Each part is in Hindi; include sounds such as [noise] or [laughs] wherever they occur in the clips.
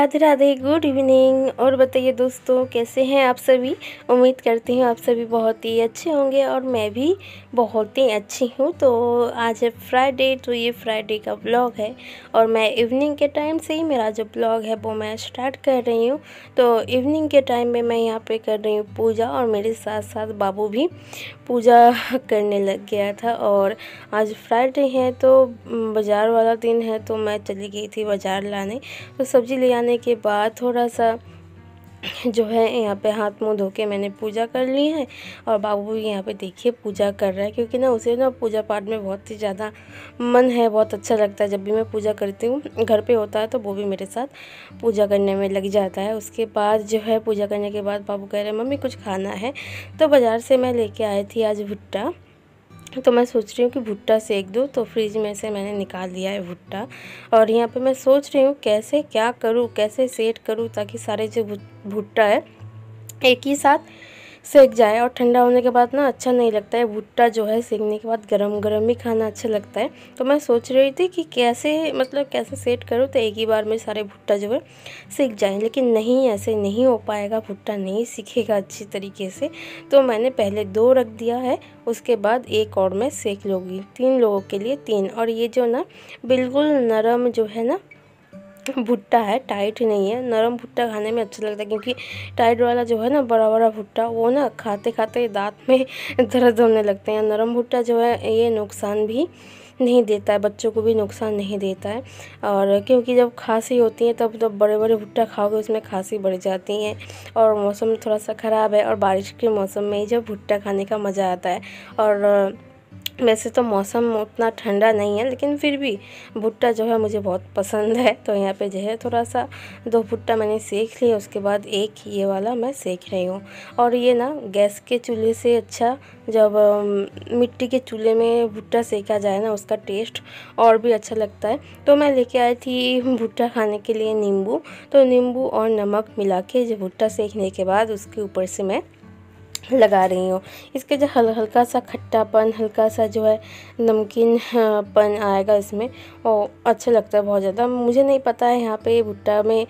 राधे राधे गुड इवनिंग और बताइए दोस्तों कैसे हैं आप सभी उम्मीद करती हूँ आप सभी बहुत ही अच्छे होंगे और मैं भी बहुत ही अच्छी हूँ तो आज है फ्राइडे तो ये फ्राइडे का ब्लॉग है और मैं इवनिंग के टाइम से ही मेरा जो ब्लॉग है वो मैं स्टार्ट कर रही हूँ तो इवनिंग के टाइम में मैं यहाँ पर कर रही हूँ पूजा और मेरे साथ साथ बाबू भी पूजा करने लग गया था और आज फ्राइडे है तो बाज़ार वाला दिन है तो मैं चली गई थी बाज़ार लाने तो सब्ज़ी ले आने करने के बाद थोड़ा सा जो है यहाँ पे हाथ मुंह धो के मैंने पूजा कर ली है और बाबू भी यहाँ पे देखिए पूजा कर रहा है क्योंकि ना उसे ना पूजा पाठ में बहुत ही ज़्यादा मन है बहुत अच्छा लगता है जब भी मैं पूजा करती हूँ घर पे होता है तो वो भी मेरे साथ पूजा करने में लग जाता है उसके बाद जो है पूजा करने के बाद बाबू कह रहे हैं मम्मी कुछ खाना है तो बाज़ार से मैं लेके आई थी आज भुट्टा तो मैं सोच रही हूँ कि भुट्टा सेक दूँ तो फ्रिज में से मैंने निकाल लिया है भुट्टा और यहाँ पे मैं सोच रही हूँ कैसे क्या करूँ कैसे सेट करूँ ताकि सारे जो भुट्टा है एक ही साथ सेक जाए और ठंडा होने के बाद ना अच्छा नहीं लगता है भुट्टा जो है सेकने के बाद गरम गरम ही खाना अच्छा लगता है तो मैं सोच रही थी कि कैसे मतलब कैसे सेट करूँ तो एक ही बार में सारे भुट्टा जो है सीख जाए लेकिन नहीं ऐसे नहीं हो पाएगा भुट्टा नहीं सीखेगा अच्छी तरीके से तो मैंने पहले दो रख दिया है उसके बाद एक और मैं सेक लूँगी तीन लोगों के लिए तीन और ये जो ना बिल्कुल नरम जो है ना भुट्टा है टाइट नहीं है नरम भुट्टा खाने में अच्छा लगता है क्योंकि टाइट वाला जो है ना बड़ा बड़ा भुट्टा वो ना खाते खाते दांत में [laughs] दर्द होने लगते हैं नरम भुट्टा जो है ये नुकसान भी नहीं देता है बच्चों को भी नुकसान नहीं देता है और क्योंकि जब खांसी होती है तब जब बड़े बड़े भुट्टा खाओगे उसमें खांसी बढ़ जाती है और मौसम थोड़ा सा ख़राब है और बारिश के मौसम में ही जब भुट्टा खाने का मज़ा आता है और वैसे तो मौसम उतना ठंडा नहीं है लेकिन फिर भी भुट्टा जो है मुझे बहुत पसंद है तो यहाँ पे जो है थोड़ा सा दो भुट्टा मैंने सेक लिया उसके बाद एक ये वाला मैं सेक रही हूँ और ये ना गैस के चूल्हे से अच्छा जब मिट्टी के चूल्हे में भुट्टा सेका जाए ना उसका टेस्ट और भी अच्छा लगता है तो मैं लेके आई थी भुट्टा खाने के लिए नींबू तो नींबू और नमक मिला के जो भुट्टा सेकने के बाद उसके ऊपर से मैं लगा रही हूँ इसके जो हल हल्का सा खट्टापन हल्का सा जो है नमकीन हाँ, पन आएगा इसमें और अच्छा लगता है बहुत ज़्यादा मुझे नहीं पता है यहाँ पे भुट्टा में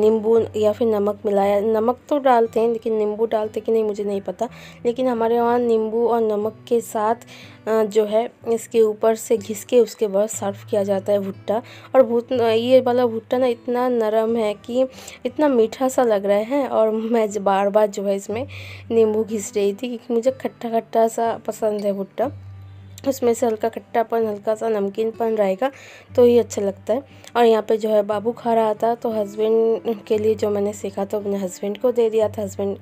नींबू या फिर नमक मिलाया नमक तो डालते हैं लेकिन नींबू डालते कि नहीं मुझे नहीं पता लेकिन हमारे वहाँ नींबू और नमक के साथ जो है इसके ऊपर से घिस के उसके बाद सर्व किया जाता है भुट्टा और भूत ये वाला भुट्टा ना इतना नरम है कि इतना मीठा सा लग रहा है और मैं बार बार जो है इसमें नींबू घिस रही थी क्योंकि मुझे खट्टा खट्टा सा पसंद है भुट्टा उसमें से हल्का खट्टापन हल्का सा नमकीनपन रहेगा तो ही अच्छा लगता है और यहाँ पे जो है बाबू खा रहा था तो हस्बैंड के लिए जो मैंने सीखा तो अपने हस्बैंड को दे दिया था हस्बैंड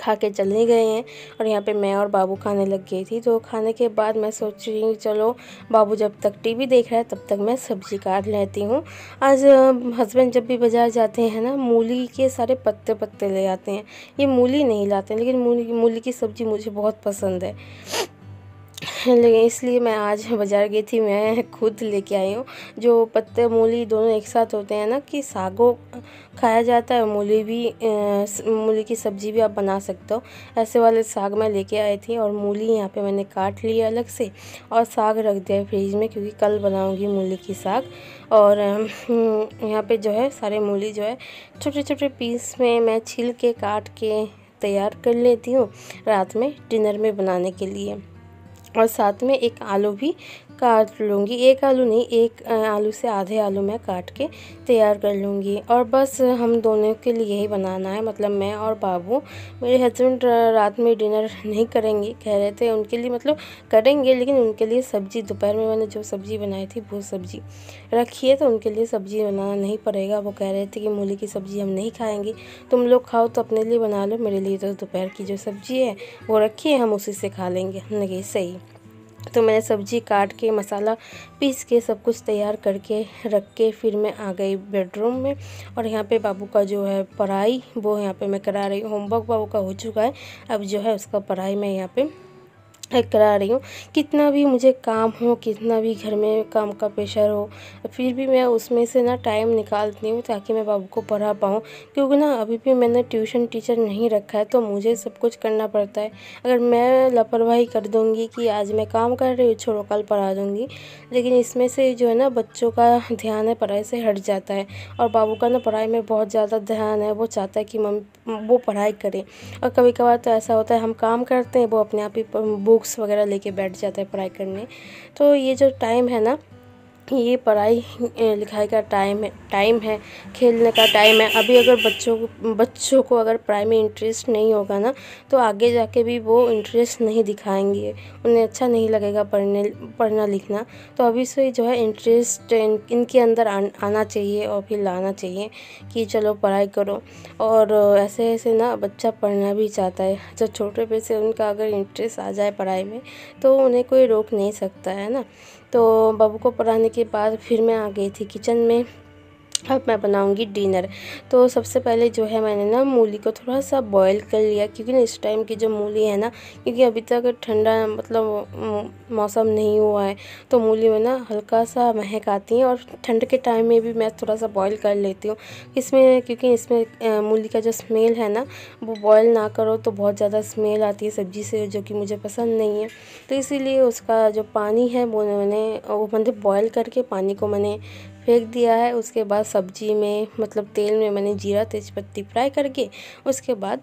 खा के चले गए हैं और यहाँ पे मैं और बाबू खाने लग गई थी तो खाने के बाद मैं सोच रही हूँ चलो बाबू जब तक टीवी देख रहा है तब तक मैं सब्जी काट लेती हूँ आज हस्बैंड जब भी बाज़ार जाते हैं ना मूली के सारे पत्ते पत्ते ले आते हैं ये मूली नहीं लाते लेकिन मूली मूली की सब्ज़ी मुझे बहुत पसंद है लेकिन इसलिए मैं आज बाज़ार गई थी मैं खुद लेके आई हूँ जो पत्ते मूली दोनों एक साथ होते हैं ना कि सागो खाया जाता है मूली भी मूली की सब्ज़ी भी आप बना सकते हो ऐसे वाले साग मैं लेके आई थी और मूली यहाँ पे मैंने काट लिया अलग से और साग रख दिया फ्रिज में क्योंकि कल बनाऊँगी मूली की साग और हम्म, यहाँ पर जो है सारे मूली जो है छोटे छोटे पीस में मैं छिल के काट के तैयार कर लेती हूँ रात में डिनर में बनाने के लिए और साथ में एक आलू भी काट लूँगी एक आलू नहीं एक आलू से आधे आलू मैं काट के तैयार कर लूँगी और बस हम दोनों के लिए ही बनाना है मतलब मैं और बाबू मेरे हस्बैंड रात में डिनर नहीं करेंगे कह रहे थे उनके लिए मतलब करेंगे लेकिन उनके लिए सब्ज़ी दोपहर में मैंने जो सब्ज़ी बनाई थी वो सब्ज़ी रखी है तो उनके लिए सब्ज़ी बनाना नहीं पड़ेगा वो कह रहे थे कि मूली की सब्ज़ी हम नहीं खाएँगे तुम लोग खाओ तो अपने लिए बना लो मेरे लिए तो दोपहर की जो सब्ज़ी है वो रखी है हम उसी से खा लेंगे हम सही तो मैंने सब्ज़ी काट के मसाला पीस के सब कुछ तैयार करके रख के फिर मैं आ गई बेडरूम में और यहाँ पे बाबू का जो है पढ़ाई वो यहाँ पे मैं करा रही हूँ होमवर्क बाबू का हो चुका है अब जो है उसका पढ़ाई मैं यहाँ पे करा रही हूँ कितना भी मुझे काम हो कितना भी घर में काम का प्रेशर हो फिर भी मैं उसमें से ना टाइम निकालती हूँ ताकि मैं बाबू को पढ़ा पाऊँ क्योंकि ना अभी भी मैंने ट्यूशन टीचर नहीं रखा है तो मुझे सब कुछ करना पड़ता है अगर मैं लापरवाही कर दूँगी कि आज मैं काम कर रही हूँ छोड़ो कल पढ़ा दूँगी लेकिन इसमें से जो है ना बच्चों का ध्यान है पढ़ाई से हट जाता है और बाबू का ना पढ़ाई में बहुत ज़्यादा ध्यान है वो चाहता है कि मम वो पढ़ाई करें और कभी कभार तो ऐसा होता है हम काम करते हैं वो अपने आप ही बुक बुक्स वगैरह लेके बैठ जाता है पढ़ाई करने तो ये जो टाइम है ना ये पढ़ाई लिखाई का टाइम है टाइम है खेलने का टाइम है अभी अगर बच्चों को बच्चों को अगर पढ़ाई में इंटरेस्ट नहीं होगा ना तो आगे जाके भी वो इंटरेस्ट नहीं दिखाएंगे उन्हें अच्छा नहीं लगेगा पढ़ने पढ़ना लिखना तो अभी से जो है इंटरेस्ट इन, इनके अंदर आ, आना चाहिए और फिर लाना चाहिए कि चलो पढ़ाई करो और ऐसे ऐसे ना बच्चा पढ़ना भी चाहता है जब छोटे पे से उनका अगर इंटरेस्ट आ जाए पढ़ाई में तो उन्हें कोई रोक नहीं सकता है ना तो बाबू को पढ़ाने के बाद फिर मैं आ गई थी किचन में अब मैं बनाऊंगी डिनर तो सबसे पहले जो है मैंने ना मूली को थोड़ा सा बॉईल कर लिया क्योंकि ना इस टाइम की जो मूली है ना क्योंकि अभी तक ठंडा मतलब मौसम नहीं हुआ है तो मूली में ना हल्का सा महक आती है और ठंड के टाइम में भी मैं थोड़ा सा बॉईल कर लेती हूँ इसमें क्योंकि इसमें मूली का जो स्मेल है ना वो बॉयल ना करो तो बहुत ज़्यादा स्मेल आती है सब्ज़ी से जो कि मुझे पसंद नहीं है तो इसीलिए उसका जो पानी है वो मैंने वो मतलब बॉयल करके पानी को मैंने फेंक दिया है उसके बाद सब्जी में मतलब तेल में मैंने जीरा तेज़पत्ती फ्राई करके उसके बाद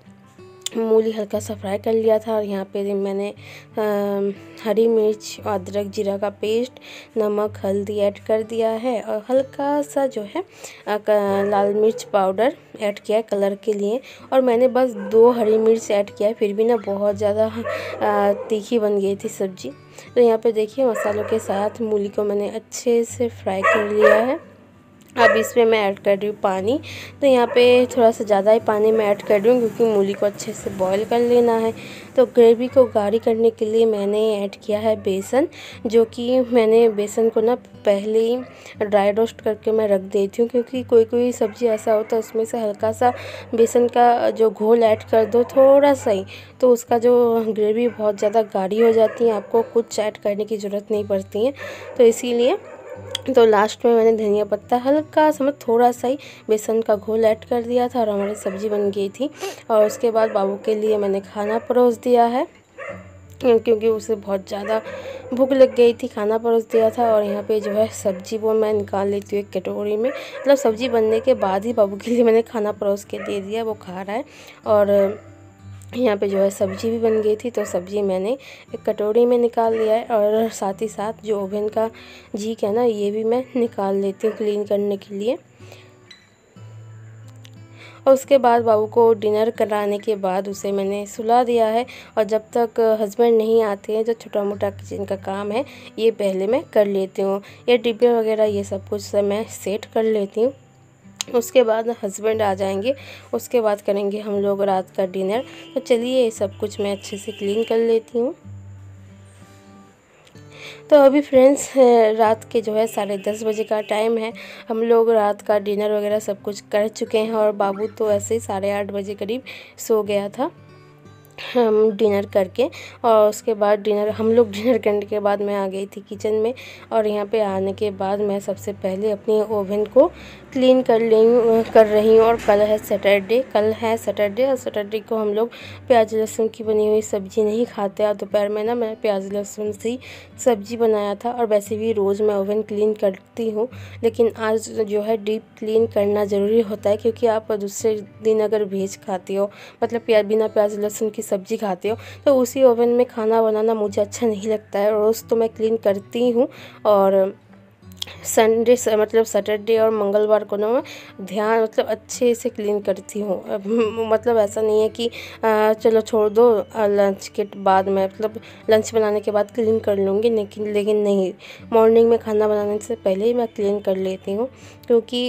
मूली हल्का सा फ्राई कर लिया था और यहाँ पे मैंने आ, हरी मिर्च अदरक जीरा का पेस्ट नमक हल्दी ऐड कर दिया है और हल्का सा जो है लाल मिर्च पाउडर ऐड किया है कलर के लिए और मैंने बस दो हरी मिर्च ऐड किया है फिर भी ना बहुत ज़्यादा तीखी बन गई थी सब्ज़ी तो यहाँ पे देखिए मसालों के साथ मूली को मैंने अच्छे से फ्राई कर लिया है अब इसमें मैं ऐड कर रही हूँ पानी तो यहाँ पे थोड़ा सा ज़्यादा ही पानी मैं ऐड कर रही हूँ क्योंकि मूली को अच्छे से बॉईल कर लेना है तो ग्रेवी को गाढ़ी करने के लिए मैंने ऐड किया है बेसन जो कि मैंने बेसन को ना पहले ही ड्राई रोस्ट करके मैं रख देती हूँ क्योंकि कोई कोई सब्ज़ी ऐसा होता तो है उसमें से हल्का सा बेसन का जो घोल ऐड कर दो थोड़ा सा ही तो उसका जो ग्रेवी बहुत ज़्यादा गाढ़ी हो जाती है आपको कुछ ऐड करने की ज़रूरत नहीं पड़ती है तो इसीलिए तो लास्ट में मैंने धनिया पत्ता हल्का सा मतलब थोड़ा सा ही बेसन का घोल ऐड कर दिया था और हमारी सब्ज़ी बन गई थी और उसके बाद बाबू के लिए मैंने खाना परोस दिया है क्योंकि उसे बहुत ज़्यादा भूख लग गई थी खाना परोस दिया था और यहाँ पे जो है सब्जी वो मैं निकाल लेती हूँ एक कटोरी में मतलब सब्ज़ी बनने के बाद ही बाबू के लिए मैंने खाना परोस के दे दिया वो खा रहा है और यहाँ पे जो है सब्ज़ी भी बन गई थी तो सब्ज़ी मैंने एक कटोरी में निकाल लिया है और साथ ही साथ जो ओवन का जीक है ना ये भी मैं निकाल लेती हूँ क्लीन करने के लिए और उसके बाद बाबू को डिनर कराने के बाद उसे मैंने सुला दिया है और जब तक हस्बैंड नहीं आते हैं जो छोटा मोटा किचन का काम है ये पहले मैं कर लेती हूँ ये डिब्बे वगैरह ये सब कुछ मैं सेट कर लेती हूँ उसके बाद हस्बैंड आ जाएंगे उसके बाद करेंगे हम लोग रात का डिनर तो चलिए ये सब कुछ मैं अच्छे से क्लीन कर लेती हूँ तो अभी फ्रेंड्स रात के जो है साढ़े दस बजे का टाइम है हम लोग रात का डिनर वगैरह सब कुछ कर चुके हैं और बाबू तो ऐसे ही साढ़े आठ बजे करीब सो गया था हम डिनर करके और उसके बाद डिनर हम लोग [laughs] डिनर करने के बाद मैं आ गई थी किचन में और यहाँ पे आने के बाद मैं सबसे पहले अपने ओवन को क्लीन कर ली कर रही हूँ और कल है सैटरडे कल है सैटरडे और सैटरडे को हम लोग प्याज लहसुन की बनी हुई सब्ज़ी नहीं खाते और दोपहर में ना मैं प्याज लहसुन से ही सब्ज़ी बनाया था और वैसे भी रोज़ मैं ओवन क्लीन करती हूँ लेकिन आज जो है डीप क्लीन करना ज़रूरी होता है क्योंकि आप दूसरे दिन अगर भेज खाते हो मतलब प्याज बिना प्याज लहसुन की सब्ज़ी खाते हो तो उसी ओवन में खाना बनाना मुझे अच्छा नहीं लगता है रोज़ तो मैं क्लीन करती हूँ और संडे मतलब सैटरडे और मंगलवार को ना मैं ध्यान मतलब अच्छे से क्लीन करती हूँ मतलब ऐसा नहीं है कि चलो छोड़ दो लंच के बाद मैं मतलब लंच बनाने के बाद क्लीन कर लूँगी लेकिन लेकिन नहीं मॉर्निंग में खाना बनाने से पहले ही मैं क्लीन कर लेती हूँ क्योंकि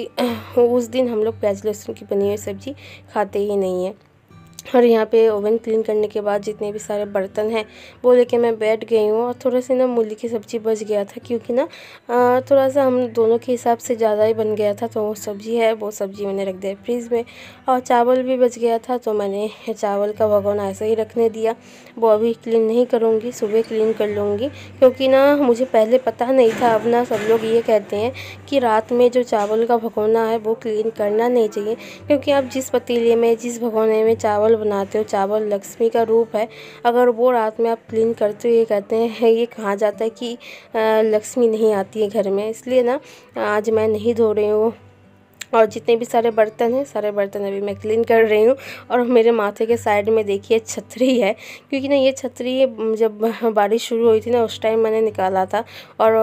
उस दिन हम लोग प्याज लहसुन की बनी हुई सब्ज़ी खाते ही नहीं है और यहाँ पे ओवन क्लीन करने के बाद जितने भी सारे बर्तन हैं वो लेके मैं बैठ गई हूँ और थोड़ा सा ना मूली की सब्ज़ी बच गया था क्योंकि ना थोड़ा सा हम दोनों के हिसाब से ज़्यादा ही बन गया था तो वो सब्ज़ी है वो सब्ज़ी मैंने रख दिया फ्रिज में और चावल भी बच गया था तो मैंने चावल का भगवान ऐसे ही रखने दिया वो अभी क्लीन नहीं करूँगी सुबह क्लीन कर लूँगी क्योंकि ना मुझे पहले पता नहीं था अब ना सब लोग ये कहते हैं कि रात में जो चावल का भगोना है वो क्लीन करना नहीं चाहिए क्योंकि आप जिस पतीले में जिस भगोने में चावल चावल बनाते हो चावल लक्ष्मी का रूप है अगर वो रात में आप क्लीन करते हो ये कहते हैं ये कहा जाता है कि लक्ष्मी नहीं आती है घर में इसलिए ना आज मैं नहीं धो रही हूँ और जितने भी सारे बर्तन हैं सारे बर्तन अभी मैं क्लीन कर रही हूँ और मेरे माथे के साइड में देखिए छतरी है क्योंकि ना ये छतरी जब [laughs] बारिश शुरू हुई थी ना उस टाइम मैंने निकाला था और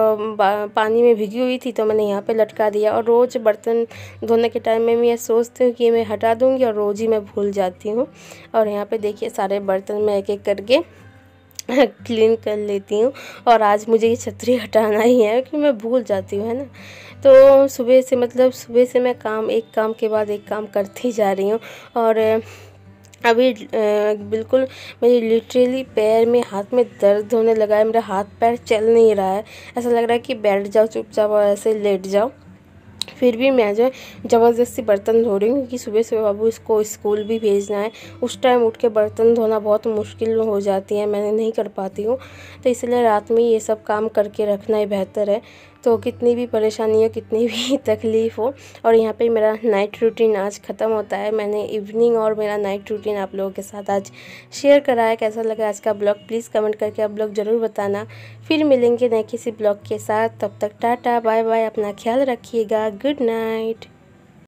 पानी में भिगी हुई थी तो मैंने यहाँ पर लटका दिया और रोज़ बर्तन धोने के टाइम में मैं सोचती हूँ कि मैं हटा दूँगी और रोज़ ही मैं भूल जाती हूँ और यहाँ पर देखिए सारे बर्तन मैं एक एक करके क्लीन [laughs] कर लेती हूँ और आज मुझे ये छतरी [laughs] हटाना ही है क्योंकि मैं भूल जाती हूँ है ना तो सुबह से मतलब सुबह से मैं काम एक काम के बाद एक काम करती जा रही हूँ और अभी बिल्कुल मेरे लिटरली पैर में हाथ में दर्द होने लगा है मेरा हाथ पैर चल नहीं रहा है ऐसा लग रहा है कि बैठ जाओ चुपचाप और ऐसे लेट जाओ फिर भी मैं जो है ज़बरदस्ती बर्तन धो रही हूँ क्योंकि सुबह सुबह बाबू इसको स्कूल भी भेजना है उस टाइम उठ के बर्तन धोना बहुत मुश्किल हो जाती है मैंने नहीं कर पाती हूँ तो इसलिए रात में ये सब काम करके रखना ही बेहतर है तो कितनी भी परेशानी हो कितनी भी [laughs] तकलीफ़ हो और यहाँ पे मेरा नाइट रूटीन आज ख़त्म होता है मैंने इवनिंग और मेरा नाइट रूटीन आप लोगों के साथ आज शेयर करा है कैसा लगा आज का ब्लॉग प्लीज़ कमेंट करके आप लोग ज़रूर बताना फिर मिलेंगे नए किसी ब्लॉग के साथ तब तक टाटा बाय बाय अपना ख्याल रखिएगा गुड नाइट